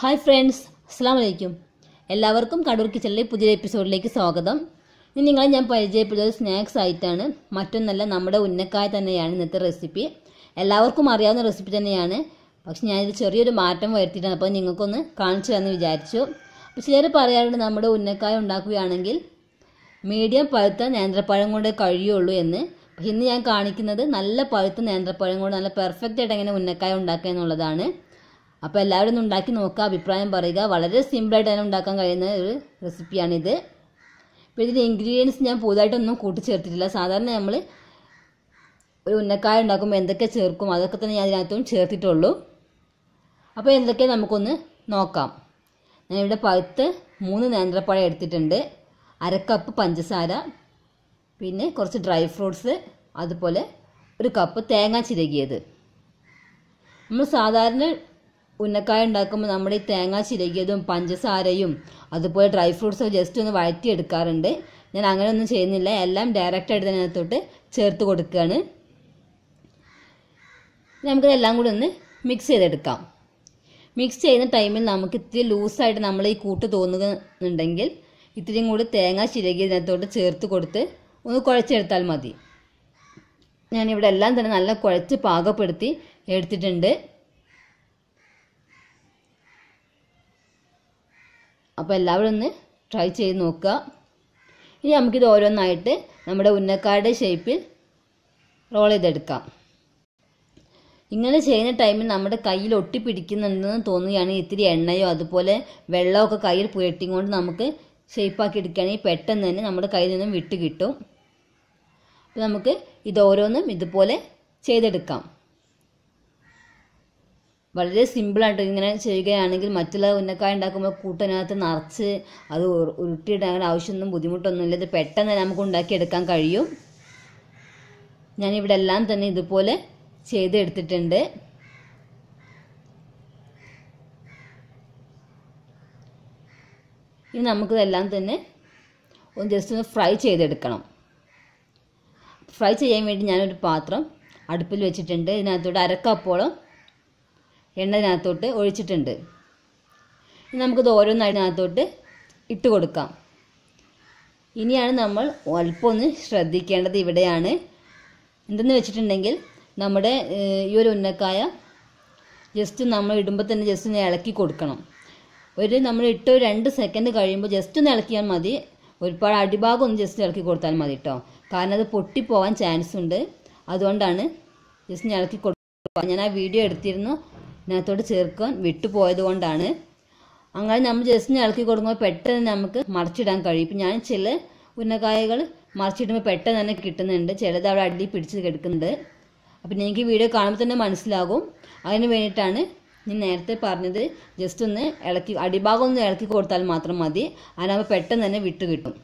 hi friends അസ്സാം വലൈക്കും എല്ലാവർക്കും കടൂർ കിച്ചണിലെ പുതിയ എപ്പിസോഡിലേക്ക് സ്വാഗതം ഇനി നിങ്ങളെ ഞാൻ പരിചയപ്പെടുത്തിയ സ്നാക്സ് ആയിട്ടാണ് മറ്റൊന്നല്ല നമ്മുടെ ഉന്നക്കായ തന്നെയാണ് ഇന്നത്തെ റെസിപ്പി എല്ലാവർക്കും അറിയാവുന്ന റെസിപ്പി തന്നെയാണ് പക്ഷെ ഞാനിത് ചെറിയൊരു മാറ്റം വരുത്തിയിട്ടാണ് അപ്പോൾ നിങ്ങൾക്കൊന്ന് കാണിച്ചു തരാമെന്ന് വിചാരിച്ചു അപ്പോൾ ചിലർ പറയാറുണ്ട് നമ്മുടെ ഉന്നക്കായ ഉണ്ടാക്കുകയാണെങ്കിൽ മീഡിയം പഴുത്ത നേന്ത്രപ്പഴം കൊണ്ട് കഴിയുള്ളൂ എന്ന് ഇന്ന് ഞാൻ കാണിക്കുന്നത് നല്ല പഴുത്ത നേന്ത്രപ്പഴം കൊണ്ട് നല്ല പെർഫെക്റ്റ് ആയിട്ട് എങ്ങനെ ഉന്നക്കായ ഉണ്ടാക്കുക എന്നുള്ളതാണ് അപ്പോൾ എല്ലാവരും ഒന്ന് ഉണ്ടാക്കി നോക്കുക അഭിപ്രായം പറയുക വളരെ സിമ്പിളായിട്ട് തന്നെ ഉണ്ടാക്കാൻ കഴിയുന്ന ഒരു റെസിപ്പിയാണിത് ഇപ്പോൾ ഇതിൻ്റെ ഇൻഗ്രീഡിയൻസ് ഞാൻ പുതുതായിട്ടൊന്നും കൂട്ടിച്ചേർത്തിട്ടില്ല സാധാരണ നമ്മൾ ഒരു ഉന്നക്കായ ഉണ്ടാക്കുമ്പോൾ എന്തൊക്കെ ചേർക്കും അതൊക്കെ തന്നെ ഞാൻ ഇതിനകത്തും ചേർത്തിട്ടുള്ളൂ അപ്പോൾ എന്തൊക്കെ നമുക്കൊന്ന് നോക്കാം ഞാൻ ഇവിടെ പത്ത് മൂന്ന് നേന്ത്രപ്പഴം എടുത്തിട്ടുണ്ട് അരക്കപ്പ് പഞ്ചസാര പിന്നെ കുറച്ച് ഡ്രൈ ഫ്രൂട്ട്സ് അതുപോലെ ഒരു കപ്പ് തേങ്ങ ചിരകിയത് നമ്മൾ സാധാരണ ഉന്നക്കായ ഉണ്ടാക്കുമ്പോൾ നമ്മൾ ഈ തേങ്ങ ചിരകിയതും പഞ്ചസാരയും അതുപോലെ ഡ്രൈ ഫ്രൂട്ട്സും ജസ്റ്റ് ഒന്ന് വഴറ്റിയെടുക്കാറുണ്ട് ഞാൻ അങ്ങനെ ഒന്നും ചെയ്യുന്നില്ല എല്ലാം ഡയറക്റ്റായിട്ട് തന്നെ തൊട്ട് ചേർത്ത് കൊടുക്കുകയാണ് നമുക്കിതെല്ലാം കൂടി ഒന്ന് മിക്സ് ചെയ്തെടുക്കാം മിക്സ് ചെയ്യുന്ന ടൈമിൽ നമുക്ക് ഇത്തിരി ലൂസായിട്ട് നമ്മൾ ഈ കൂട്ട് തോന്നുന്നുണ്ടെങ്കിൽ ഇത്തിരിയും കൂടി തേങ്ങ ചിരകിയതിനകത്തോട്ട് ചേർത്ത് കൊടുത്ത് ഒന്ന് കുഴച്ചെടുത്താൽ മതി ഞാനിവിടെ എല്ലാം തന്നെ നല്ല കുഴച്ച് പാകപ്പെടുത്തി എടുത്തിട്ടുണ്ട് അപ്പോൾ എല്ലാവരും ഒന്ന് ട്രൈ ചെയ്ത് നോക്കുക ഇനി നമുക്കിത് ഓരോന്നായിട്ട് നമ്മുടെ ഉന്നക്കാരുടെ ഷേപ്പിൽ റോൾ ചെയ്തെടുക്കാം ഇങ്ങനെ ചെയ്യുന്ന ടൈമിൽ നമ്മുടെ കയ്യിൽ ഒട്ടിപ്പിടിക്കുന്നുണ്ടെന്ന് തോന്നുകയാണെങ്കിൽ ഇത്തിരി എണ്ണയോ അതുപോലെ വെള്ളമൊക്കെ കയ്യിൽ പുരട്ടിക്കൊണ്ട് കൊണ്ട് നമുക്ക് ഷേപ്പാക്കി എടുക്കുകയാണെങ്കിൽ പെട്ടെന്ന് തന്നെ നമ്മുടെ കയ്യിൽ നിന്നും വിട്ട് കിട്ടും അപ്പോൾ നമുക്ക് ഇത് ഓരോന്നും ഇതുപോലെ ചെയ്തെടുക്കാം വളരെ സിമ്പിളായിട്ട് ഇങ്ങനെ ചെയ്യുകയാണെങ്കിൽ മറ്റുള്ള ഉന്നക്കായ ഉണ്ടാക്കുമ്പോൾ കൂട്ടിനകത്ത് നിറച്ച് അത് ഉരുട്ടിയിടാൻ ആവശ്യമൊന്നും ബുദ്ധിമുട്ടൊന്നുമില്ല ഇത് പെട്ടെന്ന് നമുക്ക് ഉണ്ടാക്കിയെടുക്കാൻ കഴിയും ഞാനിവിടെ എല്ലാം തന്നെ ഇതുപോലെ ചെയ്തെടുത്തിട്ടുണ്ട് ഇനി നമുക്കിതെല്ലാം തന്നെ ഒന്ന് ജസ്റ്റ് ഒന്ന് ഫ്രൈ ചെയ്തെടുക്കണം ഫ്രൈ ചെയ്യാൻ വേണ്ടി ഞാനൊരു പാത്രം അടുപ്പിൽ വെച്ചിട്ടുണ്ട് ഇതിനകത്തോടെ അരക്കപ്പോളം എണ്ണതിനകത്തോട്ട് ഒഴിച്ചിട്ടുണ്ട് നമുക്കിത് ഓരോന്നതിനകത്തോട്ട് ഇട്ട് കൊടുക്കാം ഇനിയാണ് നമ്മൾ അല്പമൊന്ന് ശ്രദ്ധിക്കേണ്ടത് ഇവിടെയാണ് എന്തെന്ന് വെച്ചിട്ടുണ്ടെങ്കിൽ നമ്മുടെ ഈ ഒരു ഉന്നക്കായ ജസ്റ്റ് നമ്മൾ ഇടുമ്പോൾ തന്നെ ജസ്റ്റ് ഒന്ന് ഇളക്കി കൊടുക്കണം ഒരു നമ്മൾ ഇട്ട് രണ്ട് സെക്കൻഡ് കഴിയുമ്പോൾ ജസ്റ്റ് ഒന്ന് ഇളക്കിയാൽ മതി ഒരുപാട് അടിഭാഗം ഒന്ന് ജസ്റ്റ് ഇളക്കി കൊടുത്താൽ മതി കേട്ടോ കാരണം അത് പൊട്ടിപ്പോവാൻ ചാൻസ് ഉണ്ട് അതുകൊണ്ടാണ് ജസ്റ്റ് ഇളക്കി കൊടുക്കുക ഞാൻ ആ വീഡിയോ എടുത്തിരുന്നു ഇതിനകത്തോട് ചേർക്കാൻ വിട്ടുപോയത് കൊണ്ടാണ് അങ്ങനെ നമ്മൾ ജസ്റ്റ് ഇളക്കി കൊടുക്കുമ്പോൾ പെട്ടെന്ന് നമുക്ക് മറിച്ചിടാൻ കഴിയും ഇപ്പം ഞാൻ ചില ഉന്നക്കായകൾ മറിച്ചിടുമ്പോൾ പെട്ടെന്ന് തന്നെ കിട്ടുന്നുണ്ട് ചിലത് അവിടെ അടി പിടിച്ച് കിടക്കുന്നുണ്ട് അപ്പം എനിക്ക് വീഡിയോ കാണുമ്പോൾ തന്നെ മനസ്സിലാകും അതിന് വേണ്ടിയിട്ടാണ് ഞാൻ നേരത്തെ പറഞ്ഞത് ജസ്റ്റ് ഒന്ന് ഇളക്കി അടിഭാഗം ഒന്ന് ഇളക്കി കൊടുത്താൽ മാത്രം മതി അതിനാകുമ്പോൾ പെട്ടെന്ന് തന്നെ വിട്ട് കിട്ടും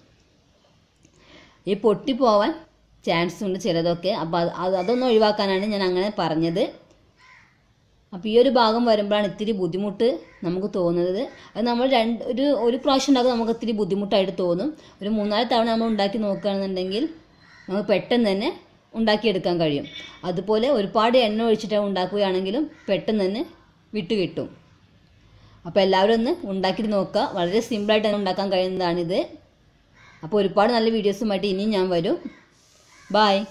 ഈ പൊട്ടിപ്പോവാൻ ചാൻസ് ഉണ്ട് ചിലതൊക്കെ അപ്പോൾ അത് അതൊന്നും ഒഴിവാക്കാനാണ് ഞാൻ അങ്ങനെ പറഞ്ഞത് അപ്പോൾ ഈ ഒരു ഭാഗം വരുമ്പോഴാണ് ഇത്തിരി ബുദ്ധിമുട്ട് നമുക്ക് തോന്നുന്നത് അത് നമ്മൾ രണ്ട് ഒരു ഒരു പ്രാവശ്യം ഉണ്ടാകും നമുക്ക് ഇത്തിരി ബുദ്ധിമുട്ടായിട്ട് തോന്നും ഒരു മൂന്നാല് തവണ നമ്മൾ ഉണ്ടാക്കി നോക്കുകയാണെന്നുണ്ടെങ്കിൽ നമുക്ക് പെട്ടെന്ന് തന്നെ ഉണ്ടാക്കിയെടുക്കാൻ കഴിയും അതുപോലെ ഒരുപാട് എണ്ണ ഒഴിച്ചിട്ട് ഉണ്ടാക്കുകയാണെങ്കിലും പെട്ടെന്ന് തന്നെ വിട്ട് കിട്ടും അപ്പോൾ എല്ലാവരും ഒന്ന് ഉണ്ടാക്കി നോക്കുക വളരെ സിമ്പിളായിട്ട് തന്നെ ഉണ്ടാക്കാൻ കഴിയുന്നതാണിത് അപ്പോൾ ഒരുപാട് നല്ല വീഡിയോസുമായിട്ട് ഇനിയും ഞാൻ വരും ബായ്